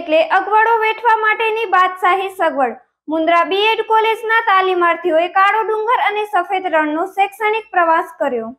એટલે અગવડો વેઠવા માટેની બાદશાહી સગવડ મુન્દ્રા બીએડ કોલેજના તાલીમાર્થીઓએ કાળો ડુંગર અને સફેદ રણનો શૈક્ષણિક પ્રવાસ કર્યો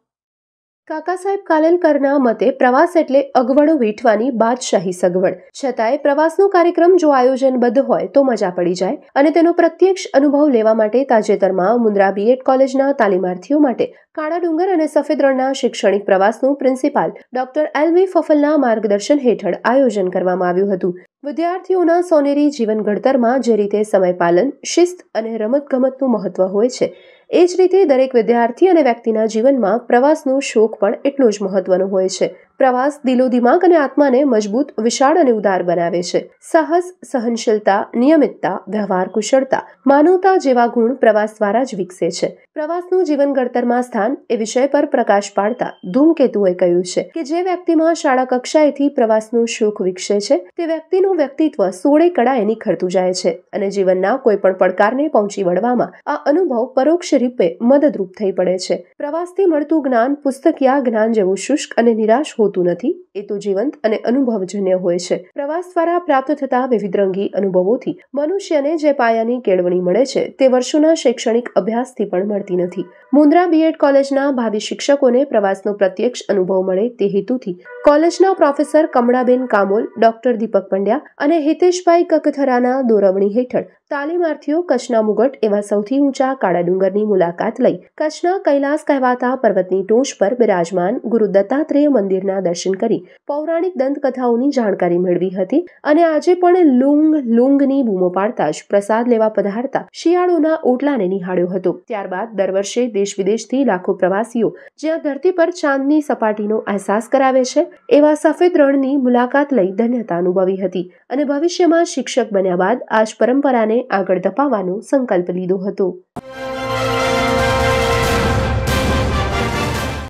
કાકા સાહેબ કાલેલકરના મતે પ્રવાસ એટલે અગવડો વેઠવાની બાદશાહી સગવડ છતાંય પ્રવાસનો કાર્યક્રમ જો આયોજનબદ્ધ હોય તો મજા પડી જાય અને તેનો પ્રત્યક્ષ અનુભવ લેવા માટે તાજેતરમાં મુન્દ્રા બીએડ કોલેજના તાલીમાર્થીઓ માટે કાળા ડુંગર અને સફેદ રણના શૈક્ષણિક પ્રવાસનું પ્રિન્સિપાલ ડોક્ટર એલ ફફલના માર્ગદર્શન હેઠળ આયોજન કરવામાં આવ્યું હતું વિદ્યાર્થીઓના સોનેરી જીવન ઘડતરમાં જે રીતે સમયપાલન શિસ્ત અને રમતગમતનું મહત્વ હોય છે એ જ રીતે દરેક વિદ્યાર્થી અને વ્યક્તિના જીવનમાં પ્રવાસનો શોખ પણ એટલો જ મહત્વનો હોય છે પ્રવાસ દિલો દિમાગ અને આત્માને મજબૂત વિશાળ અને ઉદાર બનાવે છે સાહસ સહનશીલતા નિયમિતતા વ્યવહાર કુશળતા માનવતા જેવા ગુણ પ્રવાસ દ્વારા જ વિકસે છે પ્રવાસનું જીવન ઘડતરમાં સ્થાન એ વિષય પર પ્રકાશ પાડતા ધૂમકેતુએ કહ્યું છે કે જે વ્યક્તિમાં શાળા કક્ષાએથી પ્રવાસનું સુખ વિકસે છે તે વ્યક્તિનું વ્યક્તિત્વ સોળે કડા એની ખરતું જાય છે અને જીવનના કોઈ પણ પડકારને પહોંચી વળવામાં આ અનુભવ પરોક્ષ રૂપે મદદરૂપ થઈ પડે છે પ્રવાસથી મળતું જ્ઞાન પુસ્તકિયા જ્ઞાન જેવું શુષ્ક અને નિરાશ હોતું નથી એ તો જીવંત અને અનુભવજન્ય હોય છે પ્રવાસ દ્વારા પ્રાપ્ત થતા વિવિધ રંગી અનુભવોથી મનુષ્યને જે પાયાની કેળવણી મળે છે તે વર્ષોના શૈક્ષણિક અભ્યાસથી પણ મળે થતી નથી મુન્દ્રા બીએડ કોલેજના ભાવિ શિક્ષકોને પ્રવાસનો પ્રત્યક્ષ અનુભવ મળે તે હેતુથી કોલેજના પ્રોફેસર કમળાબેન કામોલ ડોક્ટર દીપક પંડ્યા અને હિતેશભાઈ કકથરાના દોરવણી હેઠળ તાલીમાર્થીઓ કચ્છના મુગટ એવા સૌથી ઊંચા કાળા મુલાકાત લઈ કચ્છના કૈલાસ કહેવાતા પર્વતની ટોચ પર બિરાજમાન ગુરુ દત્તાત્રેય મંદિરના દર્શન કરી પૌરાણિક દંતકથાઓની જાણકારી મેળવી હતી અને આજે પણ લુંગ લુંગની બૂમો પાડતા જ પ્રસાદ લેવા પધારતા શિયાળોના ઓટલાને નિહાળ્યો હતો ત્યારબાદ દર વર્ષે દેશ વિદેશથી લાખો પ્રવાસીઓ જ્યાં ધરતી પર ચાંદની સપાટીનો અહેસાસ કરાવે છે એવા સફેદ રણની મુલાકાત લઈ ધન્યતા અનુભવી હતી અને ભવિષ્યમાં શિક્ષક બન્યા બાદ આજ પરંપરાને આગળ ધપાવવાનો સંકલ્પ લીધો હતો